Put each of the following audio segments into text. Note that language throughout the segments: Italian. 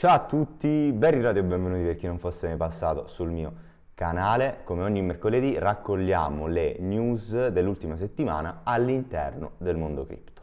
Ciao a tutti, ben ritrovati e benvenuti per chi non fosse mai passato sul mio canale. Come ogni mercoledì raccogliamo le news dell'ultima settimana all'interno del mondo cripto.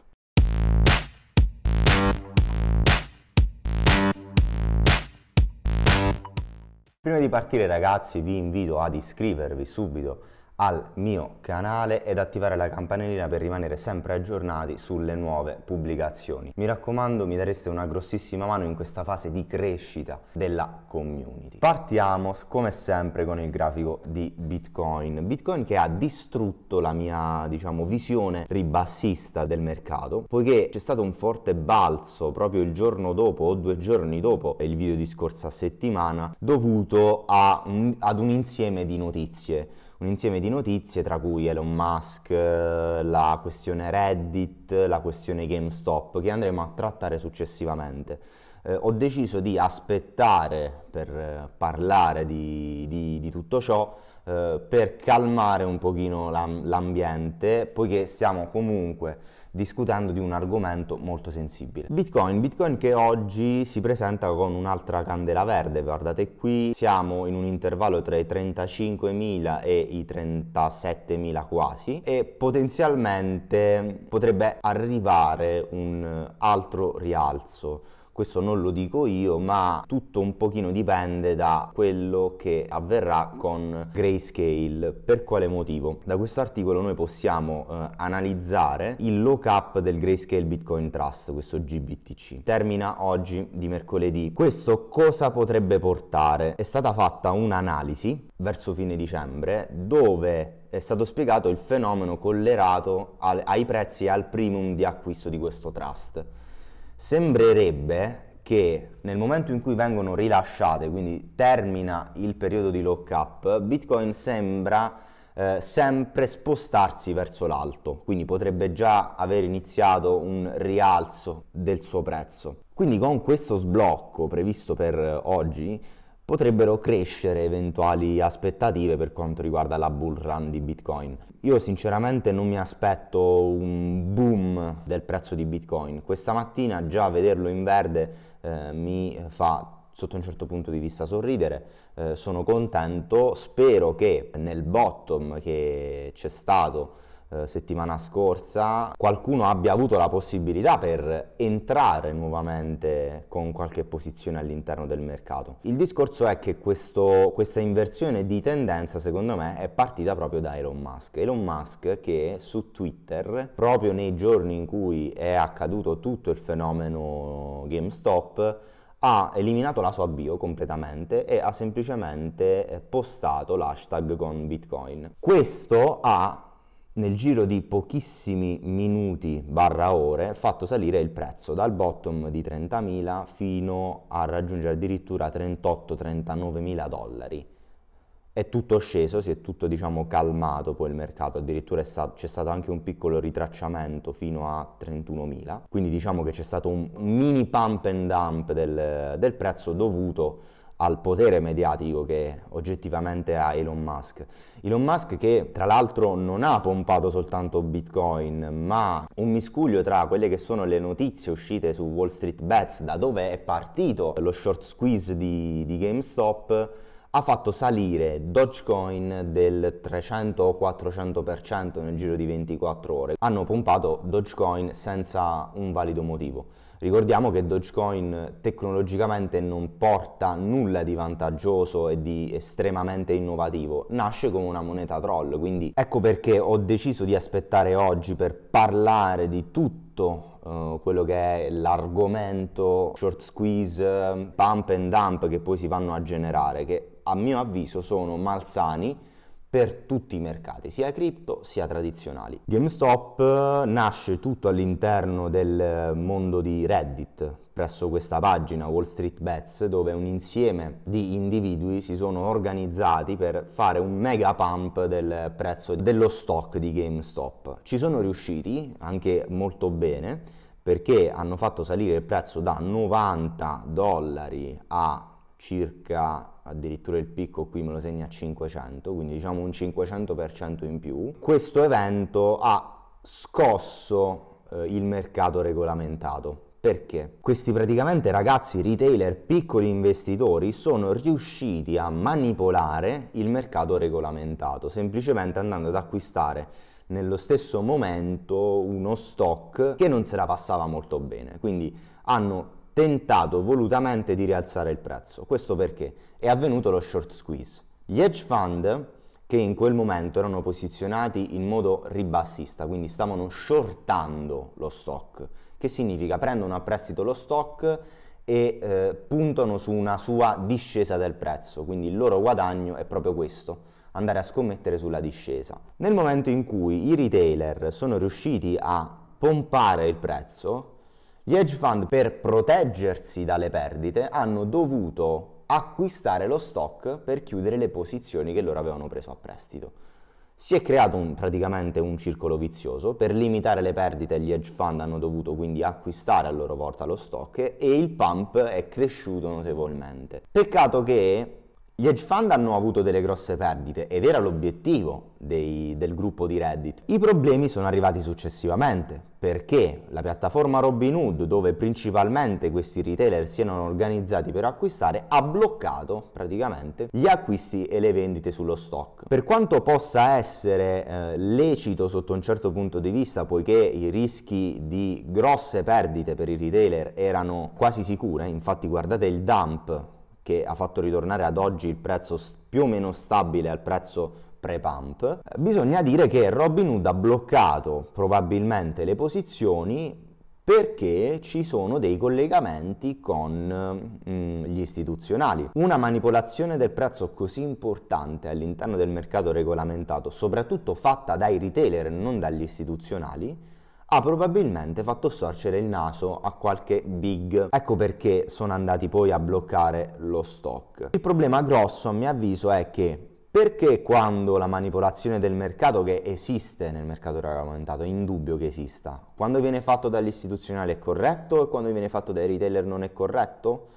Prima di partire ragazzi vi invito ad iscrivervi subito al mio canale ed attivare la campanellina per rimanere sempre aggiornati sulle nuove pubblicazioni. Mi raccomando, mi dareste una grossissima mano in questa fase di crescita della community. Partiamo come sempre con il grafico di Bitcoin. Bitcoin che ha distrutto la mia, diciamo, visione ribassista del mercato, poiché c'è stato un forte balzo proprio il giorno dopo o due giorni dopo il video di scorsa settimana dovuto un, ad un insieme di notizie un insieme di notizie tra cui Elon Musk, eh, la questione Reddit, la questione GameStop, che andremo a trattare successivamente eh, ho deciso di aspettare per eh, parlare di, di, di tutto ciò eh, per calmare un pochino l'ambiente poiché stiamo comunque discutendo di un argomento molto sensibile bitcoin bitcoin che oggi si presenta con un'altra candela verde guardate qui siamo in un intervallo tra i 35.000 e i 37.000 quasi e potenzialmente potrebbe arrivare un altro rialzo questo non lo dico io, ma tutto un pochino dipende da quello che avverrà con Grayscale. Per quale motivo? Da questo articolo noi possiamo eh, analizzare il lookup del Grayscale Bitcoin Trust, questo GBTC. Termina oggi di mercoledì. Questo cosa potrebbe portare? È stata fatta un'analisi verso fine dicembre dove è stato spiegato il fenomeno collerato al, ai prezzi e al premium di acquisto di questo trust sembrerebbe che nel momento in cui vengono rilasciate, quindi termina il periodo di lock-up, Bitcoin sembra eh, sempre spostarsi verso l'alto, quindi potrebbe già aver iniziato un rialzo del suo prezzo. Quindi con questo sblocco previsto per oggi, potrebbero crescere eventuali aspettative per quanto riguarda la bull run di Bitcoin. Io sinceramente non mi aspetto un boom del prezzo di Bitcoin. Questa mattina già vederlo in verde eh, mi fa sotto un certo punto di vista sorridere, eh, sono contento, spero che nel bottom che c'è stato eh, settimana scorsa qualcuno abbia avuto la possibilità per entrare nuovamente con qualche posizione all'interno del mercato. Il discorso è che questo, questa inversione di tendenza secondo me è partita proprio da Elon Musk. Elon Musk che su Twitter proprio nei giorni in cui è accaduto tutto il fenomeno GameStop ha eliminato la sua bio completamente e ha semplicemente postato l'hashtag con Bitcoin. Questo ha nel giro di pochissimi minuti barra ore fatto salire il prezzo dal bottom di 30.000 fino a raggiungere addirittura 38-39.000 dollari. È tutto sceso, si è tutto diciamo calmato poi il mercato, addirittura sta- c'è stato anche un piccolo ritracciamento fino a 31.000, quindi diciamo che c'è stato un mini pump and dump del, del prezzo dovuto al potere mediatico che oggettivamente ha Elon Musk. Elon Musk che tra l'altro non ha pompato soltanto Bitcoin, ma un miscuglio tra quelle che sono le notizie uscite su Wall Street Bets, da dove è partito lo short squeeze di, di GameStop, ha fatto salire Dogecoin del 300 o 400% nel giro di 24 ore. Hanno pompato Dogecoin senza un valido motivo. Ricordiamo che Dogecoin tecnologicamente non porta nulla di vantaggioso e di estremamente innovativo, nasce come una moneta troll, quindi ecco perché ho deciso di aspettare oggi per parlare di tutto eh, quello che è l'argomento short squeeze, pump and dump che poi si vanno a generare, che a mio avviso sono malsani per tutti i mercati, sia cripto sia tradizionali. GameStop eh, nasce tutto all'interno del eh, mondo di Reddit, presso questa pagina Wall Street Bets dove un insieme di individui si sono organizzati per fare un mega pump del prezzo dello stock di GameStop. Ci sono riusciti anche molto bene perché hanno fatto salire il prezzo da 90 dollari a circa addirittura il picco qui me lo segna a 500 quindi diciamo un 500% in più questo evento ha scosso eh, il mercato regolamentato perché? Questi praticamente ragazzi retailer, piccoli investitori, sono riusciti a manipolare il mercato regolamentato, semplicemente andando ad acquistare nello stesso momento uno stock che non se la passava molto bene. Quindi hanno tentato volutamente di rialzare il prezzo. Questo perché è avvenuto lo short squeeze. Gli hedge fund che in quel momento erano posizionati in modo ribassista, quindi stavano shortando lo stock che significa prendono a prestito lo stock e eh, puntano su una sua discesa del prezzo, quindi il loro guadagno è proprio questo, andare a scommettere sulla discesa. Nel momento in cui i retailer sono riusciti a pompare il prezzo, gli hedge fund per proteggersi dalle perdite hanno dovuto acquistare lo stock per chiudere le posizioni che loro avevano preso a prestito. Si è creato un, praticamente un circolo vizioso, per limitare le perdite gli hedge fund hanno dovuto quindi acquistare a loro volta lo stock e il pump è cresciuto notevolmente. Peccato che gli hedge fund hanno avuto delle grosse perdite ed era l'obiettivo dei, del gruppo di Reddit. I problemi sono arrivati successivamente perché la piattaforma Robinhood, dove principalmente questi retailer si erano organizzati per acquistare, ha bloccato praticamente gli acquisti e le vendite sullo stock. Per quanto possa essere eh, lecito sotto un certo punto di vista, poiché i rischi di grosse perdite per i retailer erano quasi sicure, infatti guardate il dump che ha fatto ritornare ad oggi il prezzo più o meno stabile al prezzo pre-pump, bisogna dire che Robin Hood ha bloccato probabilmente le posizioni perché ci sono dei collegamenti con mm, gli istituzionali. Una manipolazione del prezzo così importante all'interno del mercato regolamentato, soprattutto fatta dai retailer, non dagli istituzionali, ha probabilmente fatto sorgere il naso a qualche big. Ecco perché sono andati poi a bloccare lo stock. Il problema grosso, a mio avviso, è che perché quando la manipolazione del mercato, che esiste nel mercato regolamentato, è indubbio che esista, quando viene fatto dall'istituzionale è corretto e quando viene fatto dai retailer non è corretto?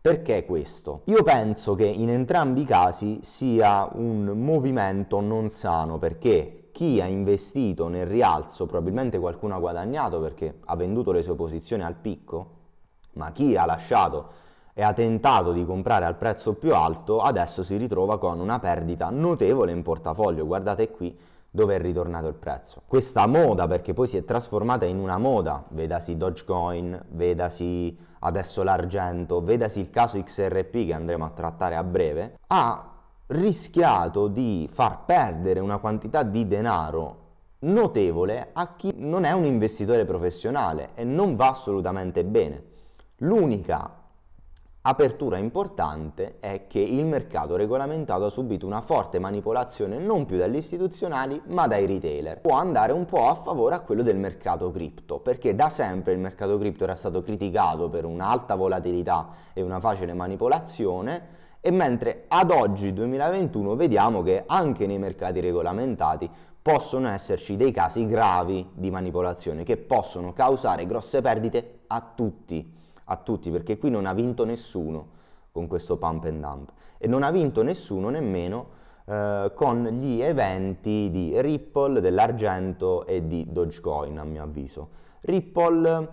Perché questo? Io penso che in entrambi i casi sia un movimento non sano perché chi ha investito nel rialzo probabilmente qualcuno ha guadagnato perché ha venduto le sue posizioni al picco, ma chi ha lasciato e ha tentato di comprare al prezzo più alto adesso si ritrova con una perdita notevole in portafoglio. Guardate qui dove è ritornato il prezzo. Questa moda, perché poi si è trasformata in una moda, vedasi Dogecoin, vedasi adesso l'argento, vedasi il caso XRP che andremo a trattare a breve, ha rischiato di far perdere una quantità di denaro notevole a chi non è un investitore professionale e non va assolutamente bene. L'unica apertura importante è che il mercato regolamentato ha subito una forte manipolazione non più dagli istituzionali ma dai retailer. Può andare un po' a favore a quello del mercato cripto, perché da sempre il mercato cripto era stato criticato per un'alta volatilità e una facile manipolazione, e mentre ad oggi 2021 vediamo che anche nei mercati regolamentati possono esserci dei casi gravi di manipolazione che possono causare grosse perdite a tutti, a tutti perché qui non ha vinto nessuno con questo pump and dump e non ha vinto nessuno nemmeno eh, con gli eventi di Ripple, dell'argento e di Dogecoin a mio avviso. Ripple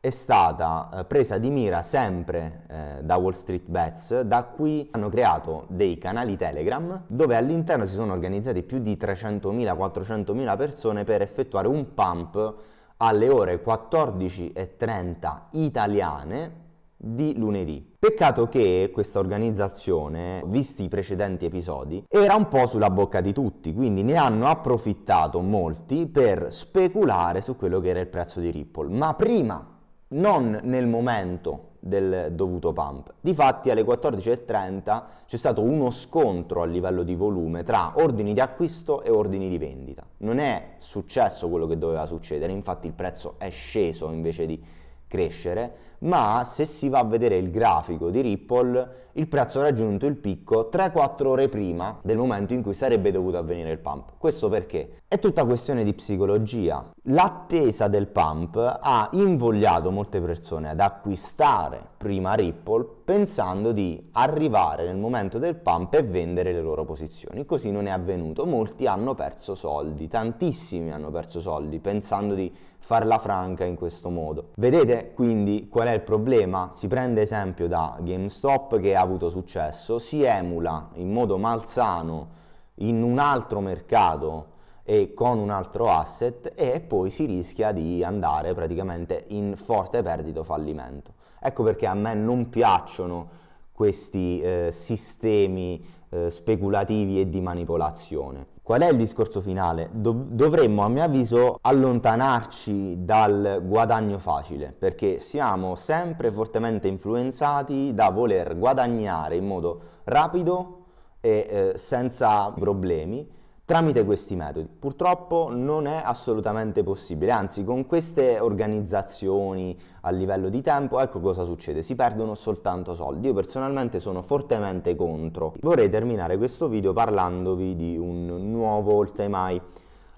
è stata eh, presa di mira sempre eh, da Wall Street Bets, da cui hanno creato dei canali Telegram dove all'interno si sono organizzati più di 300.000-400.000 persone per effettuare un pump alle ore 14.30 italiane di lunedì. Peccato che questa organizzazione, visti i precedenti episodi, era un po' sulla bocca di tutti, quindi ne hanno approfittato molti per speculare su quello che era il prezzo di Ripple. Ma prima non nel momento del dovuto pump. Difatti alle 14.30 c'è stato uno scontro a livello di volume tra ordini di acquisto e ordini di vendita. Non è successo quello che doveva succedere, infatti il prezzo è sceso invece di crescere, ma se si va a vedere il grafico di Ripple, il prezzo ha raggiunto il picco 3-4 ore prima del momento in cui sarebbe dovuto avvenire il pump. Questo perché? È tutta questione di psicologia. L'attesa del pump ha invogliato molte persone ad acquistare prima Ripple pensando di arrivare nel momento del pump e vendere le loro posizioni. Così non è avvenuto, molti hanno perso soldi, tantissimi hanno perso soldi pensando di farla franca in questo modo. Vedete quindi qual è è il problema? Si prende esempio da GameStop che ha avuto successo, si emula in modo malsano in un altro mercato e con un altro asset e poi si rischia di andare praticamente in forte perdita o fallimento. Ecco perché a me non piacciono questi eh, sistemi eh, speculativi e di manipolazione. Qual è il discorso finale? dovremmo, a mio avviso, allontanarci dal guadagno facile, perché siamo sempre fortemente influenzati da voler guadagnare in modo rapido e eh, senza problemi tramite questi metodi. Purtroppo non è assolutamente possibile, anzi con queste organizzazioni a livello di tempo, ecco cosa succede, si perdono soltanto soldi. Io personalmente sono fortemente contro. Vorrei terminare questo video parlandovi di un nuovo all-time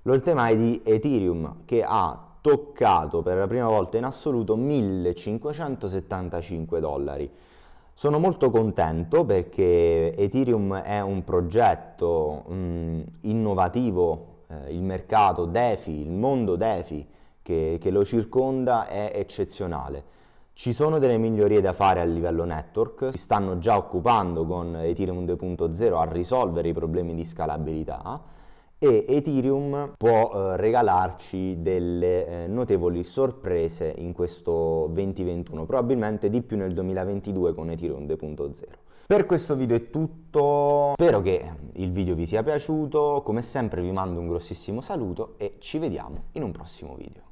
l'all-time di Ethereum che ha toccato per la prima volta in assoluto 1575 dollari. Sono molto contento perché Ethereum è un progetto mh, mm, innovativo, eh, il mercato DeFi, il mondo DeFi che, che lo circonda è eccezionale. Ci sono delle migliorie da fare a livello network, si stanno già occupando con Ethereum 2.0 a risolvere i problemi di scalabilità e Ethereum può eh, regalarci delle eh, notevoli sorprese in questo 2021, probabilmente di più nel 2022 con Ethereum 2.0. Per questo video è tutto, spero che il video vi sia piaciuto, come sempre vi mando un grossissimo saluto e ci vediamo in un prossimo video.